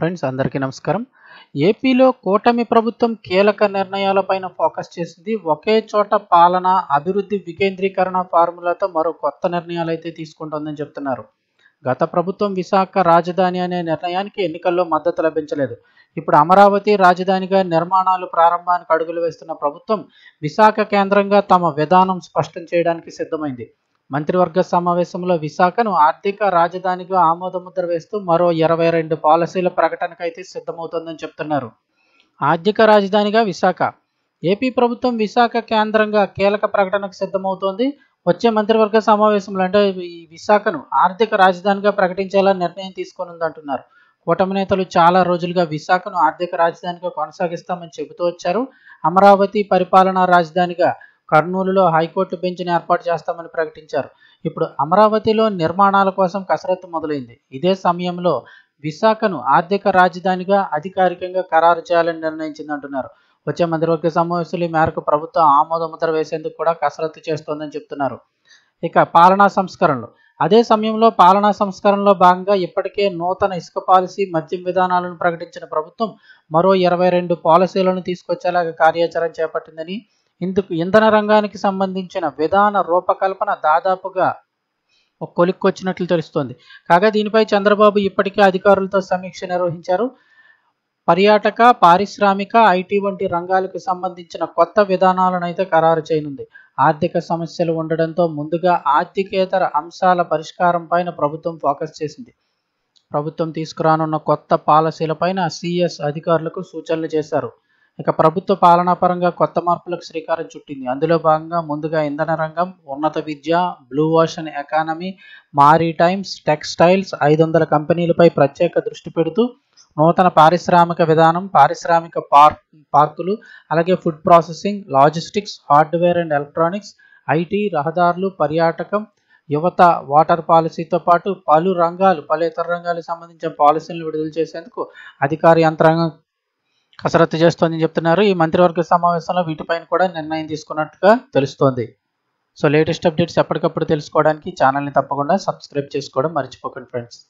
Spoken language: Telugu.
ఫ్రెండ్స్ అందరికీ నమస్కారం ఏపీలో కూటమి ప్రభుత్వం కీలక నిర్ణయాలపైన ఫోకస్ చేసింది ఒకే చోట పాలన అభివృద్ధి వికేంద్రీకరణ ఫార్ములాతో మరో కొత్త నిర్ణయాలు అయితే తీసుకుంటుందని చెప్తున్నారు గత ప్రభుత్వం విశాఖ రాజధాని అనే నిర్ణయానికి ఎన్నికల్లో మద్దతు లభించలేదు ఇప్పుడు అమరావతి రాజధానిగా నిర్మాణాలు ప్రారంభానికి అడుగులు వేస్తున్న ప్రభుత్వం విశాఖ కేంద్రంగా తమ విధానం స్పష్టం చేయడానికి సిద్ధమైంది మంత్రివర్గ సమావేశంలో విశాఖను ఆర్థిక రాజధానిగా ఆమోదముద్ర వేస్తూ మరో ఇరవై రెండు పాలసీల ప్రకటనకైతే సిద్ధమవుతుందని చెప్తున్నారు ఆర్థిక రాజధానిగా విశాఖ ఏపీ ప్రభుత్వం విశాఖ కేంద్రంగా కీలక ప్రకటనకు సిద్ధమవుతోంది వచ్చే మంత్రివర్గ సమావేశంలో అంటే ఈ విశాఖను ఆర్థిక రాజధానిగా ప్రకటించేలా నిర్ణయం అంటున్నారు కూటమి నేతలు చాలా రోజులుగా విశాఖను ఆర్థిక రాజధానిగా కొనసాగిస్తామని చెబుతూ వచ్చారు అమరావతి పరిపాలనా రాజధానిగా కర్నూలులో హైకోర్టు బెంచ్ని ఏర్పాటు చేస్తామని ప్రకటించారు ఇప్పుడు అమరావతిలో నిర్మాణాల కోసం కసరత్తు మొదలైంది ఇదే సమయంలో విశాఖను ఆర్థిక రాజధానిగా అధికారికంగా ఖరారు చేయాలని నిర్ణయించింది అంటున్నారు వచ్చే మంత్రివర్గ సమావేశాలు ఈ మేరకు ప్రభుత్వం ఆమోదముద్ర వేసేందుకు కూడా కసరత్తు చేస్తోందని చెప్తున్నారు ఇక పాలనా సంస్కరణలు అదే సమయంలో పాలనా సంస్కరణలో భాగంగా ఇప్పటికే నూతన ఇసుక పాలసీ మద్యం విధానాలను ప్రకటించిన ప్రభుత్వం మరో ఇరవై రెండు పాలసీలను తీసుకొచ్చేలాగా కార్యాచరణ చేపట్టిందని ఇందుకు ఇంధన రంగానికి సంబంధించిన విధాన రూపకల్పన దాదాపుగా ఒక కొలిక్కొచ్చినట్లు తెలుస్తోంది కాగా దీనిపై చంద్రబాబు ఇప్పటికే అధికారులతో సమీక్ష నిర్వహించారు పర్యాటక పారిశ్రామిక ఐటీ వంటి రంగాలకు సంబంధించిన కొత్త విధానాలను అయితే ఖరారు చేయనుంది ఆర్థిక సమస్యలు ఉండడంతో ముందుగా ఆర్థికేతర అంశాల పరిష్కారం పైన ప్రభుత్వం ఫోకస్ చేసింది ప్రభుత్వం తీసుకురానున్న కొత్త పాలసీలపైన సిఎస్ అధికారులకు సూచనలు చేశారు ఇక ప్రభుత్వ పాలనాపరంగా కొత్త మార్పులకు శ్రీకారం చుట్టింది అందులో భాగంగా ముందుగా ఇంధన రంగం ఉన్నత విద్య blue ocean economy maritime textiles ఐదు వందల కంపెనీలపై ప్రత్యేక దృష్టి పెడుతూ నూతన పారిశ్రామిక విధానం పారిశ్రామిక పార్క్ పార్కులు అలాగే food processing logistics hardware and electronics IT రహదారులు పర్యాటకం యువత వాటర్ పాలసీతో పాటు పలు రంగాలు పలు ఇతర రంగాలకు సంబంధించిన పాలసీలను విడుదల చేసేందుకు అధికార యంత్రాంగం కసరత్తు చేస్తోందని చెప్తున్నారు ఈ మంత్రివర్గ సమావేశంలో వీటిపైన కూడా నిర్ణయం తీసుకున్నట్టుగా తెలుస్తోంది సో లేటెస్ట్ అప్డేట్స్ ఎప్పటికప్పుడు తెలుసుకోవడానికి ఛానల్ని తప్పకుండా సబ్స్క్రైబ్ చేసుకోవడం మర్చిపోకండి ఫ్రెండ్స్